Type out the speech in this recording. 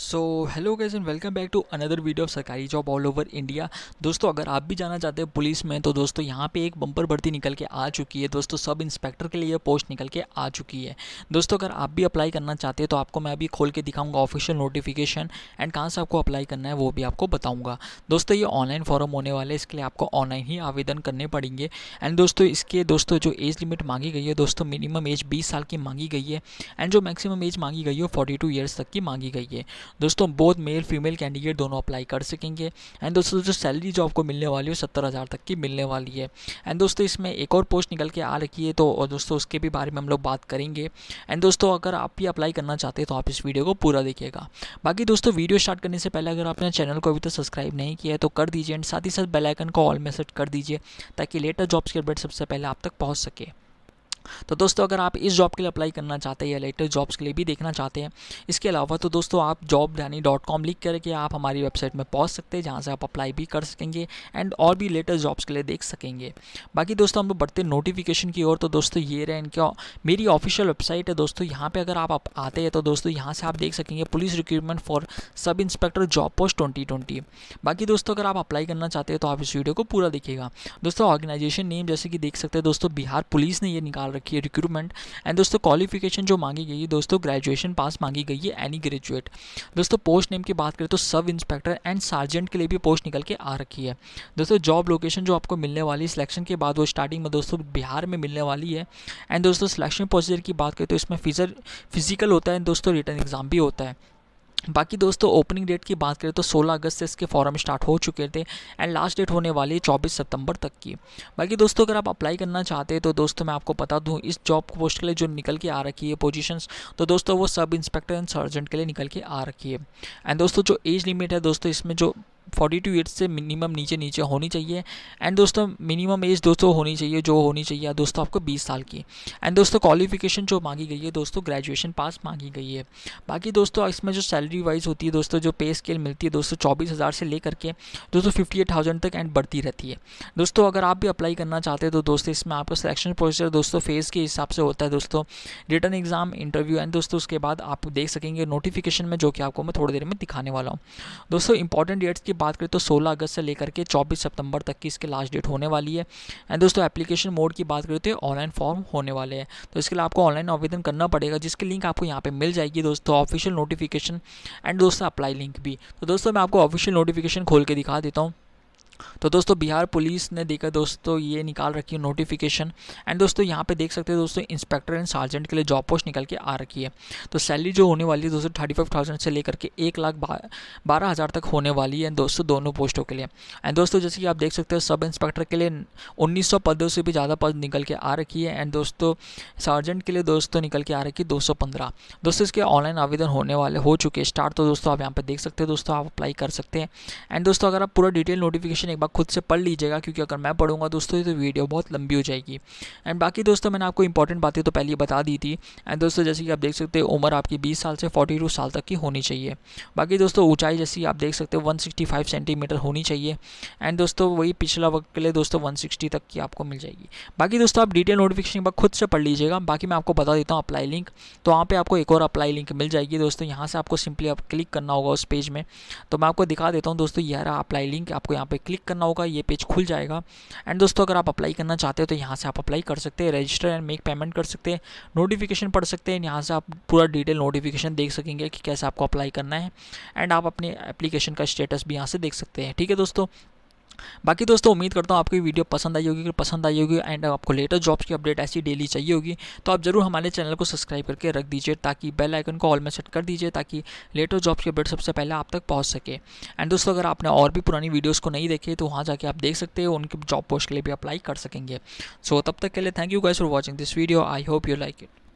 so hello guys and welcome back to another video of सरकारी job all over India दोस्तों अगर आप भी जाना चाहते हैं पुलिस में तो दोस्तों यहाँ पे एक बम्पर भर्ती निकल के आ चुकी है दोस्तों सब इंस्पेक्टर के लिए पोस्ट निकल के आ चुकी है दोस्तों अगर आप भी अप्लाई करना चाहते हैं तो आपको मैं अभी खोल के दिखाऊंगा ऑफिशियल नोटिफिकेशन एंड कहाँ से आपको अप्लाई करना है वो भी आपको बताऊँगा दोस्तों ये ऑनलाइन फॉर्म होने वाले इसके लिए आपको ऑनलाइन ही आवेदन करने पड़ेंगे एंड दोस्तों इसके दोस्तों जो एज लिमिट मांगी गई है दोस्तों मिनिमम एज बीस साल की मांगी गई है एंड जो मैक्सिमम एज मांगी गई है फोर्टी टू तक की मांगी गई है दोस्तों बोथ मेल फीमेल कैंडिडेट दोनों अप्लाई कर सकेंगे एंड दोस्तों जो सैलरी जो आपको मिलने वाली है सत्तर हज़ार तक की मिलने वाली है एंड दोस्तों इसमें एक और पोस्ट निकल के आ रखी है तो और दोस्तों उसके भी बारे में हम लोग बात करेंगे एंड दोस्तों अगर आप भी अप्लाई करना चाहते हैं तो आप इस वीडियो को पूरा देखिएगा बाकी दोस्तों वीडियो स्टार्ट करने से पहले अगर आपने चैनल को अभी तक सब्सक्राइब नहीं किया है तो कर दीजिए एंड साथ ही साथ बेलाइकन को ऑल में सेट कर दीजिए ताकि लेटर जॉब्स के अपडेट सबसे पहले आप तक पहुँच सके तो दोस्तों अगर आप इस जॉब के लिए अप्लाई करना चाहते हैं या लेटेस्ट जॉब्स के लिए भी देखना चाहते हैं इसके अलावा तो दोस्तों आप जॉब डैनी डॉट कॉम लिख करके आप हमारी वेबसाइट में पहुँच सकते हैं जहाँ से आप अप्लाई भी कर सकेंगे एंड और भी लेटेस्ट जॉब्स के लिए देख सकेंगे बाकी दोस्तों हम लोग बढ़ते नोटिफिकेशन की ओर तो दोस्तों ये रहे इनके मेरी ऑफिशियल वेबसाइट है दोस्तों यहाँ पर अगर आप आते हैं तो दोस्तों यहाँ से आप देख सकेंगे police recruitment for sub inspector job post twenty बाकी दोस्तों अगर आप अप्लाई करना चाहते हैं तो आप इस वीडियो को पूरा देखिएगा दोस्तों ऑर्गेनाइजेशन नेम जैसे कि देख सकते हैं दोस्तों बिहार पुलिस ने ये निकाल रखी है रिक्रूटमेंट एंड दोस्तों क्वालिफिकेशन जो मांगी गई है दोस्तों ग्रेजुएशन पास मांगी गई है एनी ग्रेजुएट दोस्तों पोस्ट नेम की बात करें तो सब इंस्पेक्टर एंड सार्जेंट के लिए भी पोस्ट निकल के आ रखी है दोस्तों जॉब लोकेशन जो आपको मिलने वाली है सिलेक्शन के बाद वो स्टार्टिंग में दोस्तों बिहार में मिलने वाली है एंड दोस्तों सिलेक्शन प्रोसीजर की बात करें तो इसमें फिजर फिजिकल होता है एंड दोस्तों रिटर्न एग्जाम भी होता है बाकी दोस्तों ओपनिंग डेट की बात करें तो 16 अगस्त से इसके फॉर्म स्टार्ट हो चुके थे एंड लास्ट डेट होने वाली है 24 सितंबर तक की बाकी दोस्तों अगर आप अप्लाई करना चाहते हैं तो दोस्तों मैं आपको बता दूं इस जॉब पोस्ट के लिए जो निकल के आ रखी है पोजीशंस तो दोस्तों वो सब इंस्पेक्टर एंड सर्जेंट के लिए निकल के आ रखी है एंड दोस्तों जो एज लिमिट है दोस्तों इसमें जो फोर्टी टू ईयर्स से मिनिमम नीचे नीचे होनी चाहिए एंड दोस्तों मिनिमम एज दोस्तों होनी चाहिए जो होनी चाहिए दोस्तों आपको बीस साल की एंड दोस्तों क्वालिफिकेशन जो मांगी गई है दोस्तों ग्रेजुएशन पास मांगी गई है बाकी दोस्तों इसमें जो सैलरी वाइज होती है दोस्तों जो पे स्केल मिलती है दोस्तों चौबीस हज़ार से लेकर के दोस्तों फिफ्टी एट थाउजेंड तक एंड बढ़ती रहती है दोस्तों अगर आप भी अप्लाई करना चाहते हैं तो दोस्तों इसमें आपका सिलेक्शन प्रोसीजर दोस्तों फेज़ के हिसाब से होता है दोस्तों रिटर्न एग्जाम इंटरव्यू एंड दोस्तों उसके बाद आप देख सकेंगे नोटिफिकेशन में जो कि आपको मैं थोड़ी देर में दिखाने वाला हूँ दोस्तों इंपॉर्टेंट डेट्स की बात करें तो 16 अगस्त से लेकर के 24 सितंबर तक की इसके लास्ट डेट होने वाली है एंड दोस्तों एप्लीकेशन मोड की बात करें तो ऑनलाइन फॉर्म होने वाले हैं तो इसके लिए आपको ऑनलाइन आवेदन करना पड़ेगा जिसकी लिंक आपको यहाँ पर मिल जाएगी दोस्तों ऑफिशियल नोटिफिकेशन एंड दोस्तों अप्लाई लिंक भी तो दोस्तों मैं आपको ऑफिशियल नोटिफिकेशन खोल के दिखा देता हूँ तो दोस्तों बिहार पुलिस ने देखा दोस्तों ये निकाल रखी है नोटिफिकेशन एंड दोस्तों यहाँ पे देख सकते हैं दोस्तों इंस्पेक्टर एंड सार्जेंट के लिए जॉब पोस्ट निकल के आ रखी है तो सैलरी जो होने वाली है दोस्तों थर्टी फाइव थाउजेंड से लेकर के एक लाख बारह हज़ार तक होने वाली है दोस्तों दोनों पोस्टों के लिए एंड दोस्तों जैसे कि आप देख सकते हो सब इंस्पेक्टर के लिए उन्नीस सौ पदों से भी ज़्यादा पद निकल के आ रखी है एंड दोस्तों सार्जेंट के लिए दोस्तों निकल के आ रखी है दो सौ पंद्रह दोस्तों इसके ऑनलाइन आवेदन होने वाले हो चुके स्टार्ट तो दोस्तों आप यहाँ पर देख सकते हो दोस्तों आप अप्लाई कर सकते हैं एंड दोस्तों अगर आप पूरा डिटेल नोटिफिकेशन क्वेश्चन एक बार खुद से पढ़ लीजिएगा क्योंकि अगर मैं पढ़ूंगा दोस्तों ये तो वीडियो बहुत लंबी हो जाएगी एंड बाकी दोस्तों मैंने आपको इंपॉर्टेंट बातें तो पहले ही बता दी थी एंड दोस्तों जैसे कि आप देख सकते हैं उम्र आपकी बीस साल से फोर्टी टू साल तक की होनी चाहिए बाकी दोस्तों ऊंचाई जैसी आप देख सकते हो वन सिक्सटी फाइव सेंटीमीटर होनी चाहिए एंड दोस्तों वही पिछला वक्त के लिए दोस्तों वन तक की आपको मिल जाएगी बाकी दोस्तों आप डिटेल नोटिफिकेशन एक बार खुद से पढ़ लीजिएगा बाकी मैं आपको बता देता हूँ अप्लाई लिंक तो वहाँ पर आपको एक और अप्लाई लिंक मिल जाएगी दोस्तों यहाँ से आपको सिंपली आप क्लिक करना होगा उस पेज में तो मैं आपको दिखा देता हूँ दोस्तों यार अप्लाई लिंक आपको यहाँ पर क्लिक क्लिक करना होगा ये पेज खुल जाएगा एंड दोस्तों अगर आप अप्लाई करना चाहते हो तो यहाँ से आप अप्लाई कर सकते हैं रजिस्टर एंड मेक पेमेंट कर सकते हैं नोटिफिकेशन पढ़ सकते हैं यहाँ से आप पूरा डिटेल नोटिफिकेशन देख सकेंगे कि कैसे आपको अप्लाई करना है एंड आप अपने एप्लीकेशन का स्टेटस भी यहाँ से देख सकते हैं ठीक है दोस्तों बाकी दोस्तों उम्मीद करता हूँ आपकी वीडियो पसंद आई होगी पसंद आई होगी एंड आपको लेटेस्ट जॉब्स की अपडेट ऐसी डेली चाहिए होगी तो आप जरूर हमारे चैनल को सब्सक्राइब करके रख दीजिए ताकि बेल आइकन को ऑल में सेट कर दीजिए ताकि लेटेस्ट जॉब्स की अपडेट सबसे पहले आप तक पहुँच सके एंड दोस्तों अगर आपने और भी पुरानी वीडियोज़ को नहीं देखे तो वहाँ जाके आप देख सकते हो उनकी जॉब पोस्ट के लिए भी अप्लाई कर सकेंगे सो so, तब तक के लिए thank you guys for watching this video I hope you like it